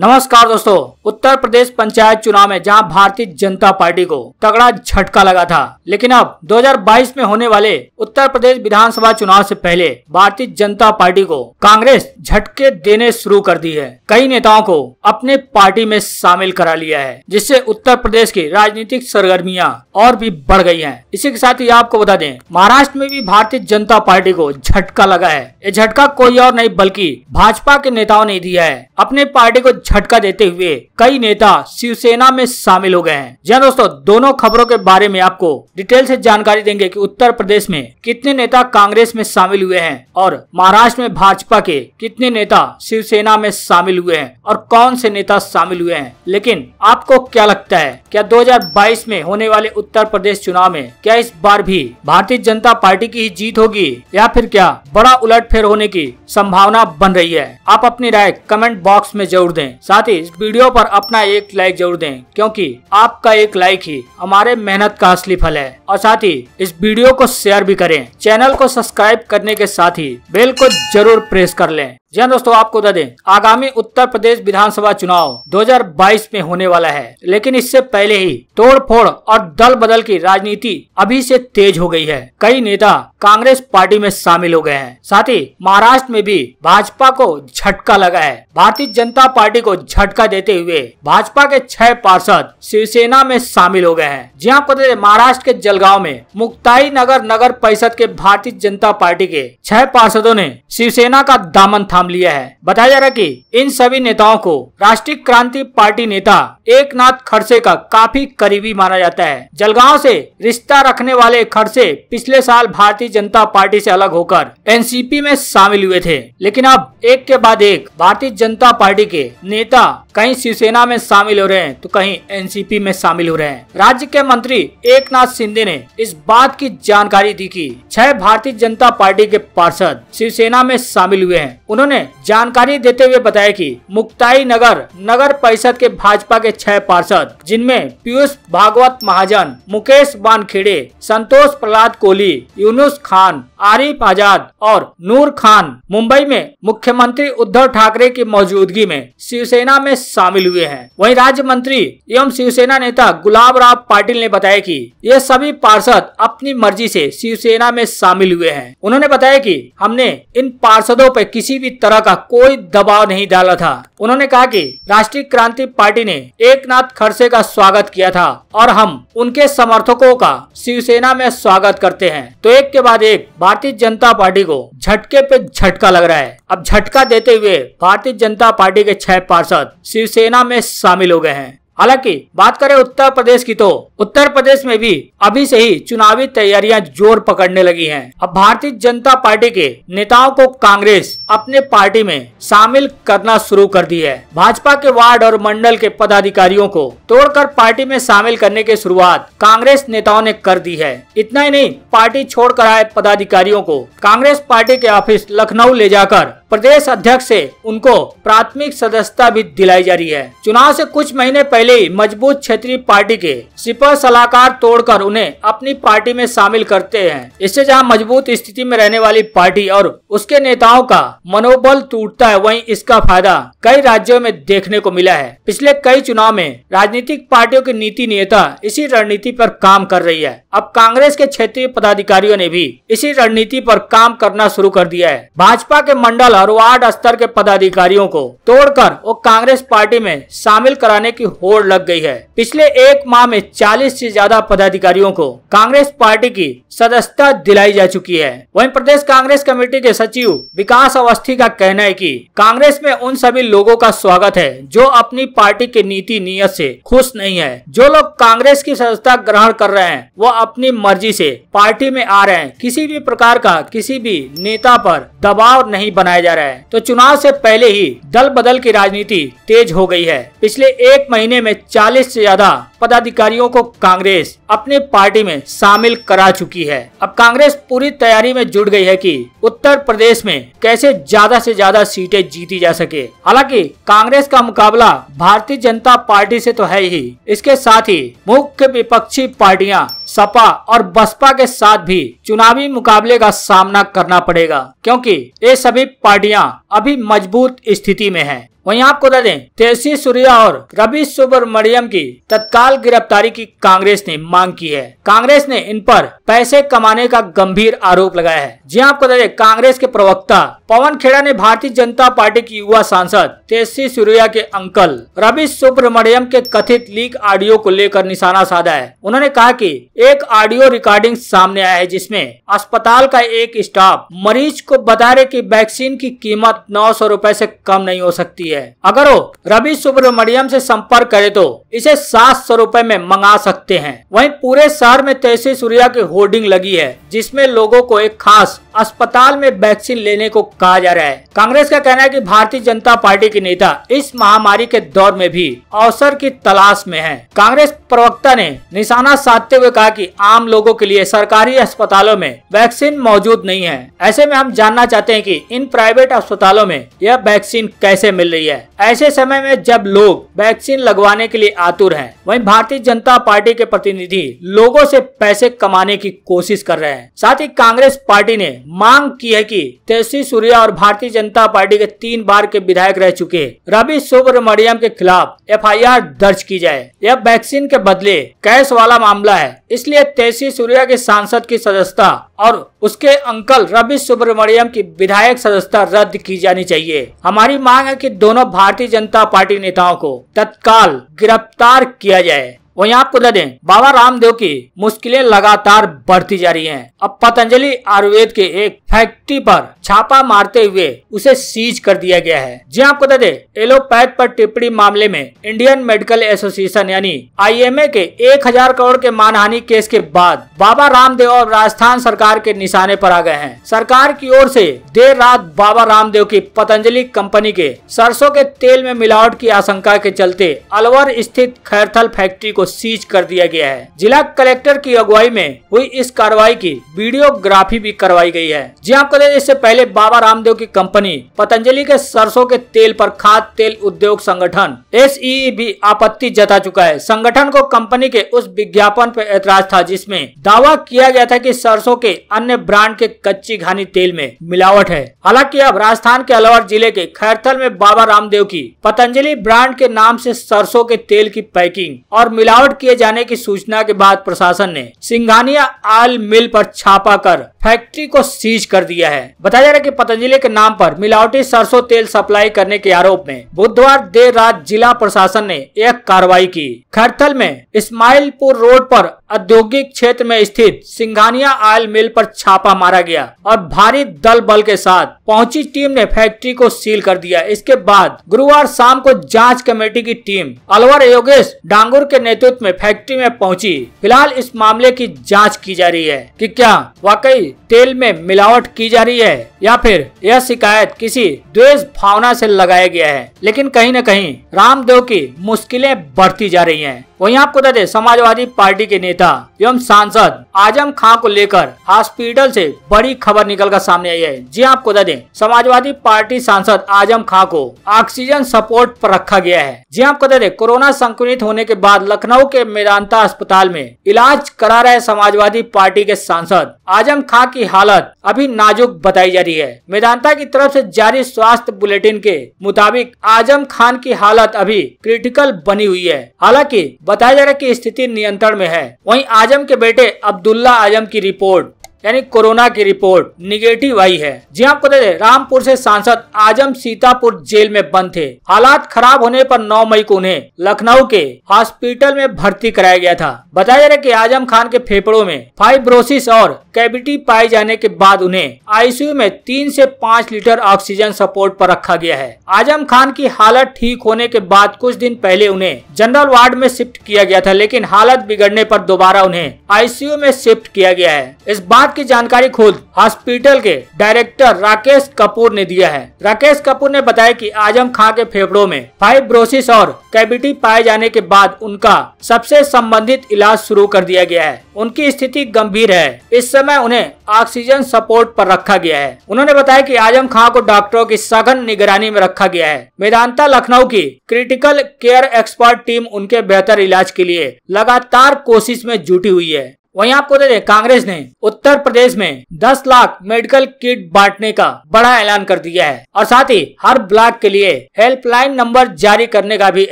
नमस्कार दोस्तों उत्तर प्रदेश पंचायत चुनाव में जहां भारतीय जनता पार्टी को तगड़ा झटका लगा था लेकिन अब 2022 में होने वाले उत्तर प्रदेश विधानसभा चुनाव से पहले भारतीय जनता पार्टी को कांग्रेस झटके देने शुरू कर दी है कई नेताओं को अपने पार्टी में शामिल करा लिया है जिससे उत्तर प्रदेश की राजनीतिक सरगर्मियाँ और भी बढ़ गयी है इसी के साथ ही आपको बता दें महाराष्ट्र में भी भारतीय जनता पार्टी को झटका लगा है ये झटका कोई और नहीं बल्कि भाजपा के नेताओं ने दिया है अपने पार्टी को झटका देते हुए कई नेता शिवसेना में शामिल हो गए हैं जहाँ दोस्तों दोनों खबरों के बारे में आपको डिटेल से जानकारी देंगे कि उत्तर प्रदेश में कितने नेता कांग्रेस में शामिल हुए हैं और महाराष्ट्र में भाजपा के कितने नेता शिवसेना में शामिल हुए हैं और कौन से नेता शामिल हुए हैं लेकिन आपको क्या लगता है क्या 2022 में होने वाले उत्तर प्रदेश चुनाव में क्या इस बार भी भारतीय जनता पार्टी की ही जीत होगी या फिर क्या बड़ा उलट होने की संभावना बन रही है आप अपनी राय कमेंट बॉक्स में जरूर दें साथ ही इस वीडियो पर अपना एक लाइक जरूर दें क्योंकि आपका एक लाइक ही हमारे मेहनत का असली फल है और साथ ही इस वीडियो को शेयर भी करें चैनल को सब्सक्राइब करने के साथ ही बेल को जरूर प्रेस कर लें जी हाँ दोस्तों आपको बता दें आगामी उत्तर प्रदेश विधानसभा चुनाव 2022 में होने वाला है लेकिन इससे पहले ही तोड़फोड़ और दल बदल की राजनीति अभी से तेज हो गई है कई नेता कांग्रेस पार्टी में शामिल हो गए हैं साथ ही महाराष्ट्र में भी भाजपा को झटका लगा है भारतीय जनता पार्टी को झटका देते हुए भाजपा के छह पार्षद शिवसेना में शामिल हो गए हैं जी हाँ महाराष्ट्र के जलगांव में मुक्ताई नगर नगर परिषद के भारतीय जनता पार्टी के छह पार्षदों ने शिवसेना का दामन थाम नाम लिया है बताया जा रहा है कि इन सभी नेताओं को राष्ट्रीय क्रांति पार्टी नेता एक नाथ खड़से का काफी करीबी माना जाता है जलगांव से रिश्ता रखने वाले खड़से पिछले साल भारतीय जनता पार्टी से अलग होकर एनसीपी में शामिल हुए थे लेकिन अब एक के बाद एक भारतीय जनता पार्टी के नेता कहीं शिवसेना में शामिल हो रहे हैं तो कहीं एनसीपी में शामिल हो रहे हैं राज्य के मंत्री एक नाथ सिंधे ने इस बात की जानकारी दी की छह भारतीय जनता पार्टी के पार्षद शिवसेना में शामिल हुए हैं उन्होंने ने जानकारी देते हुए बताया कि मुक्ताई नगर नगर परिषद के भाजपा के छह पार्षद जिनमें पीयूष भागवत महाजन मुकेश वानखेड़े संतोष प्रहलाद कोहली यूनुस खान आरिफ आजाद और नूर खान मुंबई में मुख्यमंत्री उद्धव ठाकरे की मौजूदगी में शिवसेना में शामिल हुए हैं वहीं राज्य मंत्री एवं शिवसेना नेता गुलाब राव पाटिल ने बताया कि ये सभी पार्षद अपनी मर्जी से शिवसेना में शामिल हुए हैं उन्होंने बताया कि हमने इन पार्षदों पर किसी भी तरह का कोई दबाव नहीं डाला था उन्होंने कहा कि राष्ट्रीय क्रांति पार्टी ने एक नाथ खड़से का स्वागत किया था और हम उनके समर्थकों का शिवसेना में स्वागत करते हैं तो एक के बाद एक भारतीय जनता पार्टी को झटके पे झटका लग रहा है अब झटका देते हुए भारतीय जनता पार्टी के छह पार्षद शिवसेना में शामिल हो गए हैं हालांकि बात करें उत्तर प्रदेश की तो उत्तर प्रदेश में भी अभी से ही चुनावी तैयारियां जोर पकड़ने लगी हैं। अब भारतीय जनता पार्टी के नेताओं को कांग्रेस अपने पार्टी में शामिल करना शुरू कर दी है भाजपा के वार्ड और मंडल के पदाधिकारियों को तोड़कर पार्टी में शामिल करने की शुरुआत कांग्रेस नेताओं ने कर दी है इतना ही नहीं पार्टी कर आए पदाधिकारियों को कांग्रेस पार्टी के ऑफिस लखनऊ ले जाकर प्रदेश अध्यक्ष ऐसी उनको प्राथमिक सदस्यता भी दिलाई जा रही है चुनाव ऐसी कुछ महीने पहले पहले ही मजबूत क्षेत्रीय पार्टी के सिपा सलाहकार तोड़कर उन्हें अपनी पार्टी में शामिल करते हैं इससे जहाँ मजबूत स्थिति में रहने वाली पार्टी और उसके नेताओं का मनोबल टूटता है वहीं इसका फायदा कई राज्यों में देखने को मिला है पिछले कई चुनाव में राजनीतिक पार्टियों के नीति नेता इसी रणनीति पर काम कर रही है अब कांग्रेस के क्षेत्रीय पदाधिकारियों ने भी इसी रणनीति पर काम करना शुरू कर दिया है भाजपा के मंडल और वार्ड स्तर के पदाधिकारियों को तोड़कर वो कांग्रेस पार्टी में शामिल कराने की हो होड़ लग गई है पिछले एक माह में 40 से ज्यादा पदाधिकारियों को कांग्रेस पार्टी की सदस्यता दिलाई जा चुकी है वहीं प्रदेश कांग्रेस कमेटी के सचिव विकास अवस्थी का कहना है कि कांग्रेस में उन सभी लोगों का स्वागत है जो अपनी पार्टी के नीति नियत से खुश नहीं है जो लोग कांग्रेस की सदस्यता ग्रहण कर रहे हैं वो अपनी मर्जी से पार्टी में आ रहे हैं किसी भी प्रकार का किसी भी नेता पर दबाव नहीं बनाया जा रहा है तो चुनाव से पहले ही दल बदल की राजनीति तेज हो गई है पिछले एक महीने में 40 से ज्यादा पदाधिकारियों को कांग्रेस अपने पार्टी में शामिल करा चुकी है अब कांग्रेस पूरी तैयारी में जुट गई है कि उत्तर प्रदेश में कैसे ज्यादा से ज्यादा सीटें जीती जा सके हालांकि कांग्रेस का मुकाबला भारतीय जनता पार्टी से तो है ही इसके साथ ही मुख्य विपक्षी पार्टियां सपा और बसपा के साथ भी चुनावी मुकाबले का सामना करना पड़ेगा क्योंकि ये सभी पार्टियां अभी मजबूत स्थिति में हैं। वहीं आपको बता दें तेसी सूर्या और रवि सुब्रमण्यम की तत्काल गिरफ्तारी की कांग्रेस ने मांग की है कांग्रेस ने इन पर पैसे कमाने का गंभीर आरोप लगाया है जी हाँ, आपको बता दें कांग्रेस के प्रवक्ता पवन खेड़ा ने भारतीय जनता पार्टी की युवा सांसद तेजस्वी सूर्या के अंकल रवि सुब्रमण्यम के कथित लीक ऑडियो को लेकर निशाना साधा है उन्होंने कहा की एक ऑडियो रिकॉर्डिंग सामने आया है जिसमे अस्पताल का एक स्टाफ मरीज को बता रहे की वैक्सीन की कीमत नौ सौ रूपए ऐसी कम नहीं हो सकती है है अगर वो रवि सुब्रमण्यम से संपर्क करे तो इसे सात सौ रूपए में मंगा सकते हैं वहीं पूरे शहर में तहसील सूर्या की होर्डिंग लगी है जिसमें लोगों को एक खास अस्पताल में वैक्सीन लेने को कहा जा रहा है कांग्रेस का कहना है कि भारतीय जनता पार्टी के नेता इस महामारी के दौर में भी अवसर की तलाश में हैं। कांग्रेस प्रवक्ता ने निशाना साधते हुए कहा कि आम लोगों के लिए सरकारी अस्पतालों में वैक्सीन मौजूद नहीं है ऐसे में हम जानना चाहते हैं कि इन प्राइवेट अस्पतालों में यह वैक्सीन कैसे मिल रही है ऐसे समय में जब लोग वैक्सीन लगवाने के लिए आतुर है वही भारतीय जनता पार्टी के प्रतिनिधि लोगो ऐसी पैसे कमाने की कोशिश कर रहे हैं साथ ही कांग्रेस पार्टी ने मांग की है कि तेजस्वी सूर्या और भारतीय जनता पार्टी के तीन बार के विधायक रह चुके रवि सुब्रमण्यम के खिलाफ एफआईआर दर्ज की जाए यह वैक्सीन के बदले कैश वाला मामला है इसलिए तेजस्वी सूर्या के सांसद की सदस्यता और उसके अंकल रवि सुब्रमण्यम की विधायक सदस्यता रद्द की जानी चाहिए हमारी मांग है कि दोनों भारतीय जनता पार्टी नेताओं को तत्काल गिरफ्तार किया जाए वहीं आपको बता दें बाबा रामदेव की मुश्किलें लगातार बढ़ती जा रही हैं। अब पतंजलि आयुर्वेद के एक फैक्ट्री पर छापा मारते हुए उसे सीज कर दिया गया है जी हाँ, आपको बता दें एलोपैथ पर टिप्पणी मामले में इंडियन मेडिकल एसोसिएशन यानी आईएमए के 1000 करोड़ के मानहानि केस के बाद बाबा रामदेव और राजस्थान सरकार के निशाने आरोप आ गए हैं सरकार की ओर ऐसी देर रात बाबा रामदेव की पतंजलि कंपनी के सरसों के तेल में मिलावट की आशंका के चलते अलवर स्थित खैरथल फैक्ट्री को सीज कर दिया गया है जिला कलेक्टर की अगुवाई में हुई इस कार्रवाई की वीडियोग्राफी भी करवाई गई है जी आपको हाँ, इससे पहले बाबा रामदेव की कंपनी पतंजलि के सरसों के तेल पर खाद तेल उद्योग संगठन एस भी आपत्ति जता चुका है संगठन को कंपनी के उस विज्ञापन पर एतराज था जिसमे दावा किया गया था कि सरसों के अन्य ब्रांड के कच्ची घानी तेल में मिलावट है हालांकि अब राजस्थान के अलवर जिले के खैरथल में बाबा रामदेव की पतंजलि ब्रांड के नाम से सरसों के तेल की पैकिंग और मिला मिलावट किए जाने की सूचना के बाद प्रशासन ने सिंघानिया आल मिल पर छापा कर फैक्ट्री को सीज कर दिया है बताया जा रहा है कि पतंजलि के नाम पर मिलावटी सरसों तेल सप्लाई करने के आरोप में बुधवार देर रात जिला प्रशासन ने एक कार्रवाई की खरथल में इस्माइलपुर रोड पर औद्योगिक क्षेत्र में स्थित सिंघानिया आयल मिल पर छापा मारा गया और भारी दल बल के साथ पहुंची टीम ने फैक्ट्री को सील कर दिया इसके बाद गुरुवार शाम को जांच कमेटी की टीम अलवर योगेश डांगुर के नेतृत्व नेतृत्व में फैक्ट्री में पहुंची। फिलहाल इस मामले की जांच की जा रही है कि क्या वाकई तेल में मिलावट की जा रही है या फिर यह शिकायत किसी द्वेष भावना से लगाया गया है लेकिन कहीं न कहीं रामदेव की मुश्किलें बढ़ती जा रही हैं। वहीं आपको बता दें समाजवादी पार्टी के नेता एवं सांसद आजम खान को लेकर हॉस्पिटल से बड़ी खबर निकल कर सामने आई है जी हाँ, आपको बता दें समाजवादी पार्टी सांसद आजम खां को ऑक्सीजन सपोर्ट पर रखा गया है जी हाँ, आपको बता दें कोरोना संक्रमित होने के बाद लखनऊ लखनऊ के मेदांता अस्पताल में इलाज करा रहे समाजवादी पार्टी के सांसद आजम खां की हालत अभी नाजुक बताई जा रही है मेदांता की तरफ से जारी स्वास्थ्य बुलेटिन के मुताबिक आजम खान की हालत अभी क्रिटिकल बनी हुई है हालांकि बताया जा रहा है की स्थिति नियंत्रण में है वही आजम के बेटे अब्दुल्ला आजम की रिपोर्ट यानी कोरोना की रिपोर्ट निगेटिव आई है जी हाँ, आपको बता दें रामपुर से सांसद आजम सीतापुर जेल में बंद थे हालात खराब होने पर 9 मई को उन्हें लखनऊ के हॉस्पिटल में भर्ती कराया गया था बताया जा रहा है की आजम खान के फेफड़ों में फाइब्रोसिस और कैविटी पाए जाने के बाद उन्हें आईसीयू में तीन से पाँच लीटर ऑक्सीजन सपोर्ट पर रखा गया है आजम खान की हालत ठीक होने के बाद कुछ दिन पहले उन्हें जनरल वार्ड में शिफ्ट किया गया था लेकिन हालत बिगड़ने पर दोबारा उन्हें आईसीयू में शिफ्ट किया गया है इस बात की जानकारी खुद हॉस्पिटल के डायरेक्टर राकेश कपूर ने दिया है राकेश कपूर ने बताया कि आजम खां के फेफड़ों में फाइब्रोसिस और कैबिटी पाए जाने के बाद उनका सबसे संबंधित इलाज शुरू कर दिया गया है उनकी स्थिति गंभीर है इस समय उन्हें ऑक्सीजन सपोर्ट पर रखा गया है उन्होंने बताया कि आजम खां को डॉक्टरों की सघन निगरानी में रखा गया है मेदांता लखनऊ की क्रिटिकल केयर एक्सपर्ट टीम उनके बेहतर इलाज के लिए लगातार कोशिश में जुटी हुई है वहीं आपको बता दें कांग्रेस ने उत्तर प्रदेश में 10 लाख मेडिकल किट बांटने का बड़ा ऐलान कर दिया है और साथ ही हर ब्लॉक के लिए हेल्पलाइन नंबर जारी करने का भी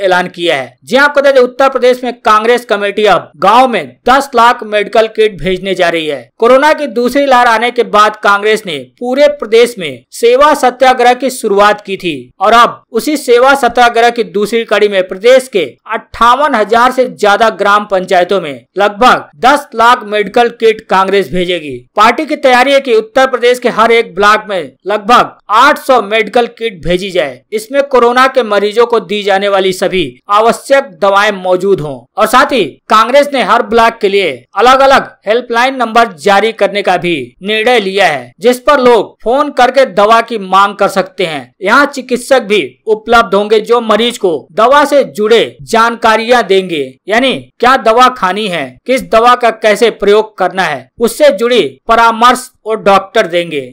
ऐलान किया है जी हाँ, आपको बता दें उत्तर प्रदेश में कांग्रेस कमेटी अब गाँव में दस लाख मेडिकल किट भेजने जा रही है कोरोना की दूसरी लहर आने के बाद कांग्रेस ने पूरे प्रदेश में सेवा सत्याग्रह की शुरुआत की थी और अब उसी सेवा सत्याग्रह की दूसरी कड़ी में प्रदेश के अट्ठावन हजार ऐसी ज्यादा ग्राम पंचायतों में लगभग दस लाख लाख मेडिकल किट कांग्रेस भेजेगी पार्टी की तैयारी है कि उत्तर प्रदेश के हर एक ब्लॉक में लगभग 800 मेडिकल किट भेजी जाए इसमें कोरोना के मरीजों को दी जाने वाली सभी आवश्यक दवाएं मौजूद हों और साथ ही कांग्रेस ने हर ब्लॉक के लिए अलग अलग हेल्पलाइन नंबर जारी करने का भी निर्णय लिया है जिस पर लोग फोन करके दवा की मांग कर सकते हैं यहाँ चिकित्सक भी उपलब्ध होंगे जो मरीज को दवा से जुड़े जानकारियाँ देंगे यानी क्या दवा खानी है किस दवा का कैसे से प्रयोग करना है उससे जुड़ी परामर्श और डॉक्टर देंगे